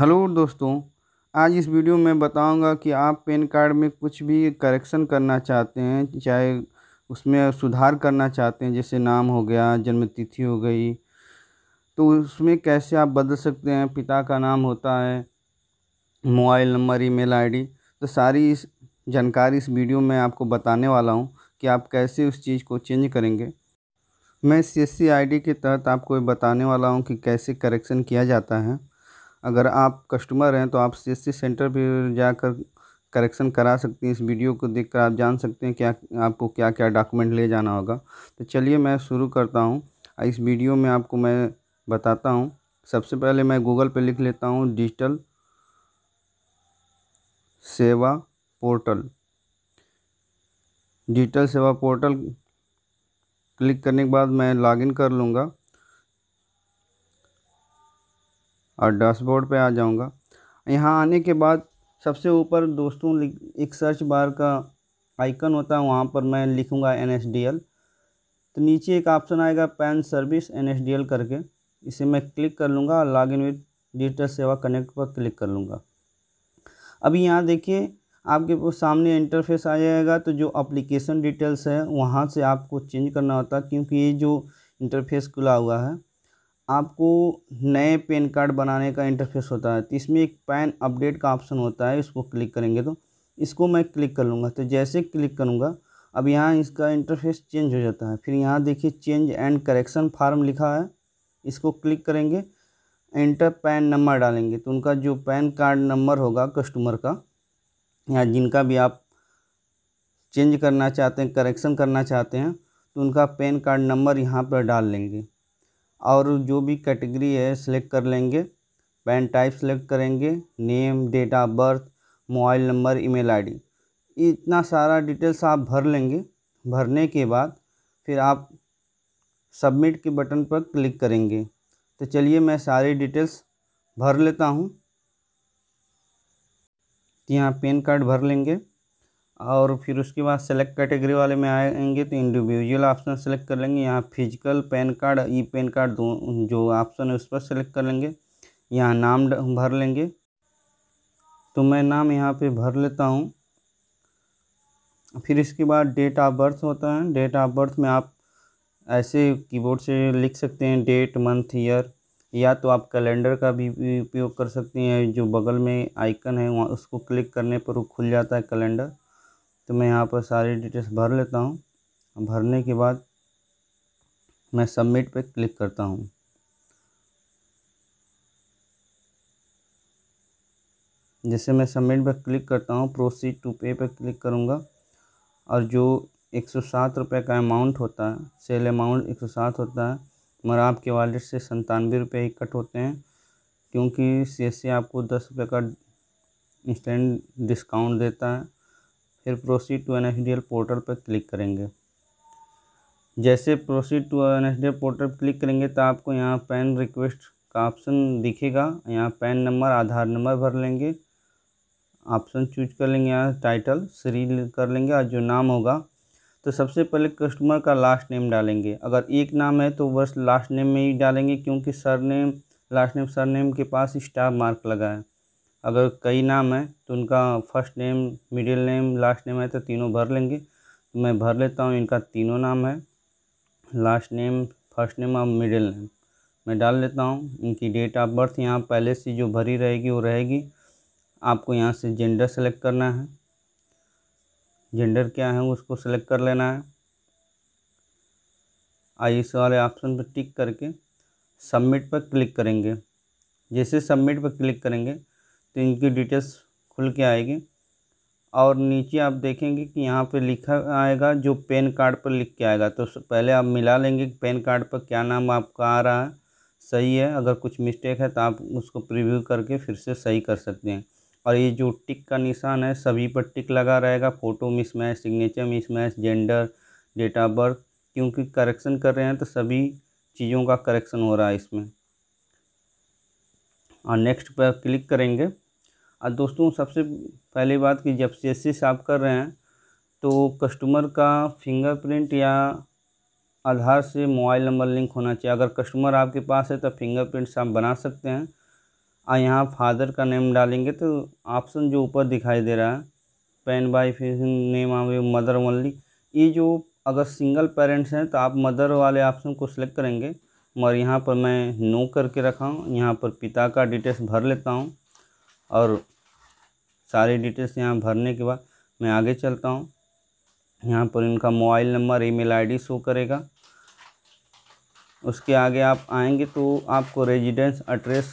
hello दोस्तों आज इस वीडियो में बताऊंगा कि आप पेन कार्ड में कुछ भी करेक्शन करना चाहते हैं चाहे उसमें सुधार करना चाहते हैं जैसे नाम हो गया जन्म तिथि हो गई तो उसमें कैसे आप बदल सकते हैं पिता का नाम होता है मोबाइल नंबर ईमेल आईडी तो सारी इस जानकारी इस वीडियो में आपको बताने वाला हूँ कि आप कैसे उस चीज़ को चेंज करेंगे मैं सी एस के तहत आपको बताने वाला हूँ कि कैसे करेक्शन किया जाता है अगर आप कस्टमर हैं तो आप सी एस सी सेंटर पर जाकर करेक्शन करा सकते हैं इस वीडियो को देखकर आप जान सकते हैं क्या आपको क्या क्या डॉक्यूमेंट ले जाना होगा तो चलिए मैं शुरू करता हूँ इस वीडियो में आपको मैं बताता हूँ सबसे पहले मैं गूगल पे लिख लेता हूँ digital Seva portal digital Seva portal click करने के बाद मैं लॉगिन कर लूँगा और डैशबोर्ड पे आ जाऊँगा यहाँ आने के बाद सबसे ऊपर दोस्तों एक सर्च बार का आइकन होता है वहाँ पर मैं लिखूँगा एन तो नीचे एक ऑप्शन आएगा पैन सर्विस एन करके इसे मैं क्लिक कर लूँगा और log in with digital Seva connect पर क्लिक कर लूँगा अभी यहाँ देखिए आपके सामने इंटरफेस आ जाएगा तो जो अप्लीकेशन डिटेल्स है वहाँ से आपको चेंज करना होता है क्योंकि ये जो इंटरफेस खुला हुआ है आपको नए पैन कार्ड बनाने का इंटरफेस होता है तो इसमें एक पैन अपडेट का ऑप्शन होता है इसको क्लिक करेंगे तो इसको मैं क्लिक कर लूँगा तो जैसे क्लिक करूँगा अब यहाँ इसका इंटरफेस चेंज हो जाता है फिर यहाँ देखिए चेंज एंड करेक्शन फार्म लिखा है इसको क्लिक करेंगे एंटर पैन नंबर डालेंगे तो उनका जो पैन कार्ड नंबर होगा कस्टमर का या जिनका भी आप चेंज करना चाहते हैं करेक्शन करना चाहते हैं तो उनका पैन कार्ड नंबर यहाँ पर डाल लेंगे और जो भी कैटेगरी है सिलेक्ट कर लेंगे पैन टाइप सेलेक्ट करेंगे name date of birth mobile number email ID इतना सारा डिटेल्स आप भर लेंगे भरने के बाद फिर आप सबमिट के बटन पर क्लिक करेंगे तो चलिए मैं सारी डिटेल्स भर लेता हूँ यहाँ पेन कार्ड भर लेंगे और फिर उसके बाद सेलेक्ट कैटेगरी वाले में आएंगे तो इंडिविजुअल ऑप्शन सेलेक्ट कर लेंगे यहाँ physical PAN card e PAN card दो जो ऑप्शन है उस पर सेलेक्ट कर लेंगे यहाँ नाम भर लेंगे तो मैं नाम यहाँ पे भर लेता हूँ फिर इसके बाद डेट ऑफ बर्थ होता है डेट ऑफ बर्थ में आप ऐसे कीबोर्ड से लिख सकते हैं डेट मंथ ईयर या तो आप कैलेंडर का भी उपयोग कर सकते हैं जो बगल में आइकन है वहाँ उसको क्लिक करने पर वो खुल जाता है कैलेंडर तो मैं यहाँ पर सारी डिटेल्स भर लेता हूँ भरने के बाद मैं सबमिट पे क्लिक करता हूँ जैसे मैं सबमिट पर क्लिक करता हूँ प्रोसीड टू पे पर क्लिक करूँगा और जो एक सौ सात रुपये का अमाउंट होता है सेल अमाउंट एक सौ सात होता है मगर आपके वॉलेट से संतानवे रुपये ही कट होते हैं क्योंकि सी एस सी आपको दस रुपये का इंस्टेंट डिस्काउंट देता है फिर प्रोसीड टू एन पोर्टल पर क्लिक करेंगे जैसे प्रोसीड टू एन पोर्टल पर क्लिक करेंगे तो आपको यहाँ पैन रिक्वेस्ट का ऑप्शन दिखेगा यहाँ पैन नंबर आधार नंबर भर लेंगे ऑप्शन चूज कर लेंगे यहाँ टाइटल श्री कर लेंगे और जो नाम होगा तो सबसे पहले कस्टमर का लास्ट नेम डालेंगे अगर एक नाम है तो बस लास्ट नेम में ही डालेंगे क्योंकि surname last name surname के पास स्टार मार्क लगा है अगर कई नाम है तो उनका first name middle name last name है तो तीनों भर लेंगे तो मैं भर लेता हूँ इनका तीनों नाम है लास्ट नेम फर्स्ट नेम और मिडिल नेम मैं डाल लेता हूँ इनकी डेट ऑफ बर्थ यहाँ पहले से जो भरी रहेगी वो रहेगी आपको यहाँ से जेंडर सेलेक्ट करना है जेंडर क्या है उसको सेलेक्ट कर लेना है आई इस वाले ऑप्शन पर टिक करके सबमिट पर क्लिक करेंगे जैसे सबमिट पर क्लिक करेंगे तो इनकी डिटेल्स खुल के आएगी और नीचे आप देखेंगे कि यहाँ पे लिखा आएगा जो पेन कार्ड पर लिख के आएगा तो पहले आप मिला लेंगे कि पेन कार्ड पर क्या नाम आपका आ रहा है सही है अगर कुछ मिस्टेक है तो आप उसको प्रिव्यू करके फिर से सही कर सकते हैं और ये जो टिक का निशान है सभी पर टिक लगा रहेगा photo mismatch signature mismatch gender date of birth क्योंकि करेक्शन कर रहे हैं तो सभी चीज़ों का करेक्शन हो रहा है इसमें और नेक्स्ट पर क्लिक करेंगे और दोस्तों सबसे पहले बात कि जब सी आप कर रहे हैं तो कस्टमर का फिंगरप्रिंट या आधार से मोबाइल नंबर लिंक होना चाहिए अगर कस्टमर आपके पास है तो से आप बना सकते हैं और यहाँ फादर का नेम डालेंगे तो ऑप्शन जो ऊपर दिखाई दे रहा है पेन बाई नेम आ मदर ओनली ये जो अगर सिंगल पेरेंट्स हैं तो आप मदर वाले ऑप्शन को सिलेक्ट करेंगे मगर यहाँ पर मैं नो करके रखा हूँ यहाँ पर पिता का डिटेल्स भर लेता हूँ और सारे डिटेल्स यहाँ भरने के बाद मैं आगे चलता हूँ यहाँ पर इनका mobile number email ID show करेगा उसके आगे आप आएंगे तो आपको रेजिडेंस एड्रेस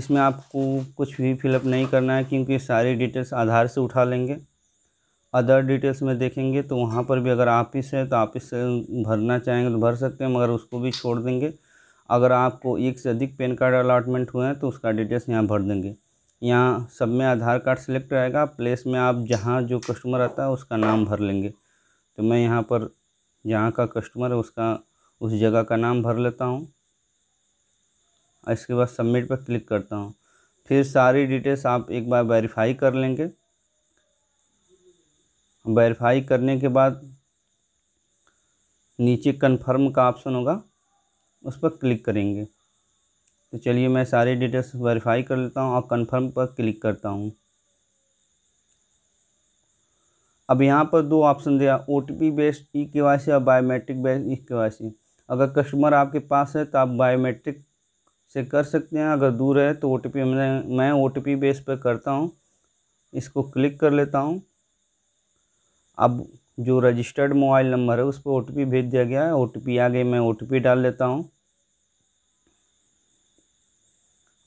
इसमें आपको कुछ भी फिलअप नहीं करना है क्योंकि सारी डिटेल्स आधार से उठा लेंगे अदर डिटेल्स में देखेंगे तो वहाँ पर भी अगर ऑफिस है तो ऑफिस से भरना चाहेंगे तो भर सकते हैं मगर उसको भी छोड़ देंगे अगर आपको एक से अधिक पेन कार्ड अलाटमेंट हुए हैं तो उसका डिटेल्स यहाँ भर देंगे यहाँ सब में आधार कार्ड सेलेक्ट रहेगा प्लेस में आप जहाँ जो कस्टमर आता है उसका नाम भर लेंगे तो मैं यहाँ पर जहाँ का कस्टमर है उसका उस जगह का नाम भर लेता हूँ और इसके बाद सबमिट पर क्लिक करता हूँ फिर सारी डिटेल्स आप एक बार वेरीफाई कर लेंगे वेरीफाई करने के बाद नीचे कन्फर्म का ऑप्शन होगा उस पर क्लिक करेंगे तो चलिए मैं सारे डिटेल्स वेरीफाई कर लेता हूँ और कंफर्म पर क्लिक करता हूँ अब यहाँ पर दो ऑप्शन दिया O T P based e K Y सी और biometric based e K Y सी अगर कस्टमर आपके पास है तो आप बायोमेट्रिक से कर सकते हैं अगर दूर है तो ओ टी पी मैं ओ टी पी बेस पर करता हूँ इसको क्लिक कर लेता हूँ अब जो रजिस्टर्ड मोबाइल नंबर है उस पर ओ टी पी भेज दिया गया है ओ टी पी आगे मैं ओ टी पी डाल लेता हूँ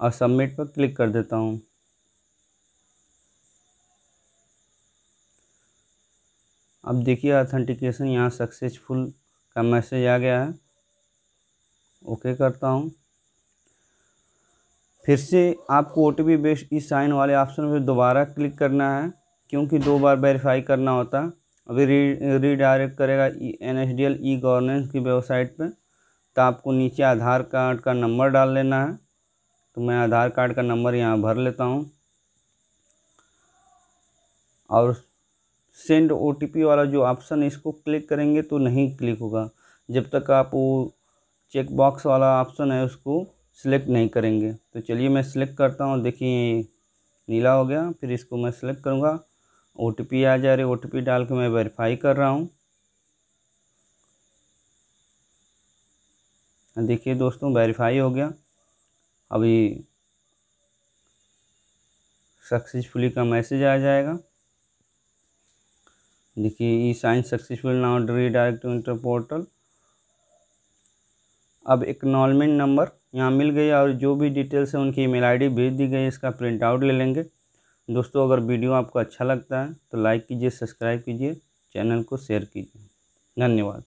और सबमिट पर क्लिक कर देता हूँ अब देखिए ऑथेंटिकेशन यहाँ सक्सेसफुल का मैसेज आ गया है ओके करता हूँ फिर से आपको O T P based e sign वाले ऑप्शन पर दोबारा क्लिक करना है क्योंकि दो बार वेरीफाई करना होता अभी री रीडायरेक्ट करेगा N S D L e governance की वेबसाइट पर तो आपको नीचे आधार कार्ड का नंबर डाल लेना है तो मैं आधार कार्ड का नंबर यहाँ भर लेता हूँ और सेंड ओ वाला जो ऑप्शन है इसको क्लिक करेंगे तो नहीं क्लिक होगा जब तक आप वो चेक बॉक्स वाला ऑप्शन है उसको सिलेक्ट नहीं करेंगे तो चलिए मैं सिलेक्ट करता हूँ देखिए नीला हो गया फिर इसको मैं सिलेक्ट करूँगा ओ आ जा रही ओ डाल के मैं वेरीफाई कर रहा हूँ देखिए दोस्तों वेरीफाई हो गया अभी सक्सेसफुली का मैसेज आ जाएगा देखिए e sign successful now redirect direct enter portal अब एक्नॉलमेंट नंबर यहाँ मिल गई और जो भी डिटेल्स है उनकी ईमेल आईडी भेज दी गई इसका प्रिंट आउट ले लेंगे दोस्तों अगर वीडियो आपको अच्छा लगता है तो लाइक कीजिए सब्सक्राइब कीजिए चैनल को शेयर कीजिए धन्यवाद